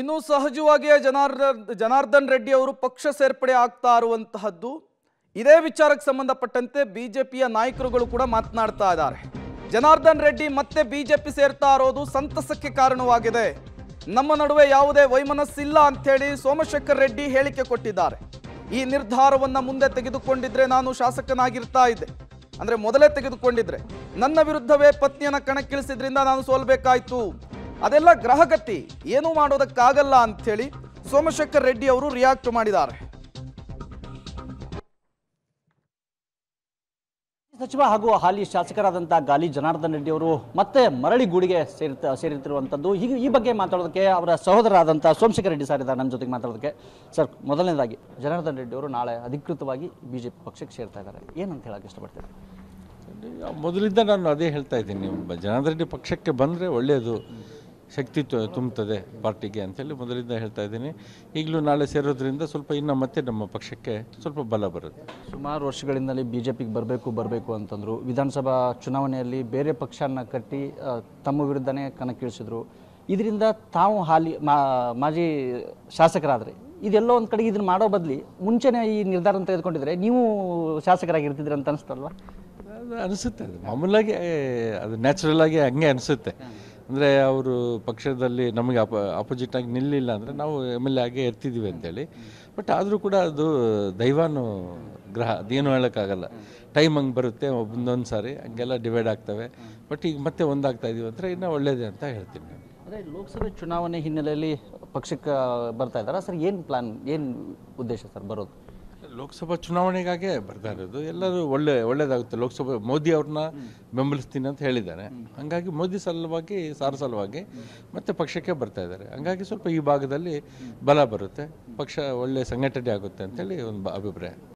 ಇನ್ನು ಸಹಜವಾಗಿಯೇ ಜನಾರ್ದ ಜನಾರ್ದನ್ ರೆಡ್ಡಿ ಅವರು ಪಕ್ಷ ಸೇರ್ಪಡೆ ಆಗ್ತಾ ಇರುವಂತಹದ್ದು ಇದೇ ವಿಚಾರಕ್ಕೆ ಸಂಬಂಧಪಟ್ಟಂತೆ ಬಿಜೆಪಿಯ ನಾಯಕರುಗಳು ಕೂಡ ಮಾತನಾಡ್ತಾ ಇದ್ದಾರೆ ಜನಾರ್ದನ್ ರೆಡ್ಡಿ ಮತ್ತೆ ಬಿಜೆಪಿ ಸೇರ್ತಾ ಇರೋದು ಸಂತಸಕ್ಕೆ ಕಾರಣವಾಗಿದೆ ನಮ್ಮ ನಡುವೆ ಯಾವುದೇ ವೈಮನಸ್ಸಿಲ್ಲ ಅಂಥೇಳಿ ಸೋಮಶೇಖರ್ ರೆಡ್ಡಿ ಹೇಳಿಕೆ ಕೊಟ್ಟಿದ್ದಾರೆ ಈ ನಿರ್ಧಾರವನ್ನು ಮುಂದೆ ತೆಗೆದುಕೊಂಡಿದ್ರೆ ನಾನು ಶಾಸಕನಾಗಿರ್ತಾ ಇದ್ದೆ ಅಂದರೆ ಮೊದಲೇ ತೆಗೆದುಕೊಂಡಿದ್ರೆ ನನ್ನ ವಿರುದ್ಧವೇ ಪತ್ನಿಯನ್ನು ಕಣಕ್ಕಿಳಿಸಿದ್ರಿಂದ ನಾನು ಸೋಲ್ಬೇಕಾಯ್ತು ಅದೆಲ್ಲ ಗ್ರಹಗತಿ ಏನು ಮಾಡೋದಕ್ಕಾಗಲ್ಲ ಅಂಥೇಳಿ ಸೋಮಶೇಖರ್ ರೆಡ್ಡಿ ಅವರು ರಿಯಾಕ್ಟ್ ಮಾಡಿದ್ದಾರೆ ಸಚಿವ ಹಾಗೂ ಹಾಲಿ ಶಾಸಕರಾದಂತಹ ಗಾಲಿ ಜನಾರ್ದನ್ ರೆಡ್ಡಿ ಅವರು ಮತ್ತೆ ಮರಳಿ ಗೂಡಿಗೆ ಸೇರಿತ ಸೇರಿತಿರುವಂಥದ್ದು ಹೀಗೆ ಈ ಬಗ್ಗೆ ಮಾತಾಡೋದಕ್ಕೆ ಅವರ ಸಹೋದರರಾದಂತಹ ಸೋಮಶೇಖರ್ ರೆಡ್ಡಿ ಸರ್ ಇದ್ದಾರೆ ನಮ್ಮ ಜೊತೆಗೆ ಮಾತಾಡೋದಕ್ಕೆ ಸರ್ ಮೊದಲನೇದಾಗಿ ಜನಾರ್ದನ್ ರೆಡ್ಡಿ ಅವರು ನಾಳೆ ಅಧಿಕೃತವಾಗಿ ಬಿ ಜೆ ಪಕ್ಷಕ್ಕೆ ಸೇರ್ತಾ ಇದ್ದಾರೆ ಏನಂತ ಹೇಳಕ್ಕೆ ಇಷ್ಟಪಡ್ತೀರಿ ಮೊದಲಿಂದ ನಾನು ಅದೇ ಹೇಳ್ತಾ ಇದ್ದೀನಿ ಜನಾರ್ದನ್ ರೆಡ್ಡಿ ಪಕ್ಷಕ್ಕೆ ಬಂದರೆ ಒಳ್ಳೆಯದು ಶಕ್ತಿ ತುಂಬುತ್ತದೆ ಪಾರ್ಟಿಗೆ ಅಂತೇಳಿ ಮೊದಲಿಂದ ಹೇಳ್ತಾ ಇದ್ದೀನಿ ಈಗಲೂ ನಾಳೆ ಸೇರೋದ್ರಿಂದ ಸ್ವಲ್ಪ ಇನ್ನು ಮತ್ತೆ ನಮ್ಮ ಪಕ್ಷಕ್ಕೆ ಸ್ವಲ್ಪ ಬಲ ಬರುತ್ತೆ ಸುಮಾರು ವರ್ಷಗಳಿಂದಲೇ ಬಿ ಜೆ ಪಿಗೆ ಬರಬೇಕು ಬರಬೇಕು ಅಂತಂದರು ವಿಧಾನಸಭಾ ಚುನಾವಣೆಯಲ್ಲಿ ಬೇರೆ ಪಕ್ಷನ ಕಟ್ಟಿ ತಮ್ಮ ವಿರುದ್ಧನೇ ಕಣಕ್ಕಿಳಿಸಿದ್ರು ಇದರಿಂದ ತಾವು ಹಾಲಿ ಮಾಜಿ ಶಾಸಕರಾದರೆ ಇದೆಲ್ಲೋ ಒಂದು ಕಡೆಗೆ ಇದನ್ನು ಮಾಡೋ ಬದಲಿ ಮುಂಚೆನೇ ಈ ನಿರ್ಧಾರ ತೆಗೆದುಕೊಂಡಿದ್ರೆ ನೀವು ಶಾಸಕರಾಗಿರ್ತಿದ್ರಿ ಅಂತ ಅನಿಸ್ತಲ್ವಾ ಅನಿಸುತ್ತೆ ಮಾಮೂಲಾಗಿ ಅದು ನ್ಯಾಚುರಲ್ ಆಗಿ ಹಂಗೆ ಅನಿಸುತ್ತೆ ಅಂದರೆ ಅವರು ಪಕ್ಷದಲ್ಲಿ ನಮಗೆ ಅಪ ಆಗಿ ನಿಲ್ಲಿಲ್ಲ ಅಂದರೆ ನಾವು ಎಮ್ ಎಲ್ ಎ ಆಗೇ ಇರ್ತಿದ್ದೀವಿ ಅಂತೇಳಿ ಬಟ್ ಆದರೂ ಕೂಡ ಅದು ದೈವಾನು ಗ್ರಹ ಅದೇನು ಹೇಳೋಕ್ಕಾಗಲ್ಲ ಟೈಮ್ ಹಂಗೆ ಬರುತ್ತೆ ಒಂದೊಂದು ಸಾರಿ ಹಂಗೆಲ್ಲ ಡಿವೈಡ್ ಆಗ್ತವೆ ಬಟ್ ಈಗ ಮತ್ತೆ ಒಂದಾಗ್ತಾ ಇದ್ದೀವಿ ಅಂದರೆ ಇನ್ನೂ ಒಳ್ಳೇದೇ ಅಂತ ಹೇಳ್ತೀನಿ ನಾನು ಅದೇ ಲೋಕಸಭೆ ಚುನಾವಣೆ ಹಿನ್ನೆಲೆಯಲ್ಲಿ ಪಕ್ಷಕ್ಕೆ ಬರ್ತಾ ಇದ್ದಾರಾ ಸರ್ ಏನು ಪ್ಲಾನ್ ಏನು ಉದ್ದೇಶ ಸರ್ ಬರೋದು ಲೋಕಸಭಾ ಚುನಾವಣೆಗಾಗೆ ಬರ್ತಾ ಇರೋದು ಎಲ್ಲರೂ ಒಳ್ಳೆ ಒಳ್ಳೇದಾಗುತ್ತೆ ಲೋಕಸಭೆ ಮೋದಿ ಅವ್ರನ್ನ ಬೆಂಬಲಿಸ್ತೀನಿ ಅಂತ ಹೇಳಿದ್ದಾರೆ ಹಂಗಾಗಿ ಮೋದಿ ಸಲುವಾಗಿ ಸಾರ ಸಲುವಾಗಿ ಮತ್ತೆ ಪಕ್ಷಕ್ಕೆ ಬರ್ತಾ ಇದ್ದಾರೆ ಹಂಗಾಗಿ ಸ್ವಲ್ಪ ಈ ಭಾಗದಲ್ಲಿ ಬಲ ಬರುತ್ತೆ ಪಕ್ಷ ಒಳ್ಳೆ ಸಂಘಟನೆ ಆಗುತ್ತೆ ಅಂತೇಳಿ ಒಂದು ಅಭಿಪ್ರಾಯ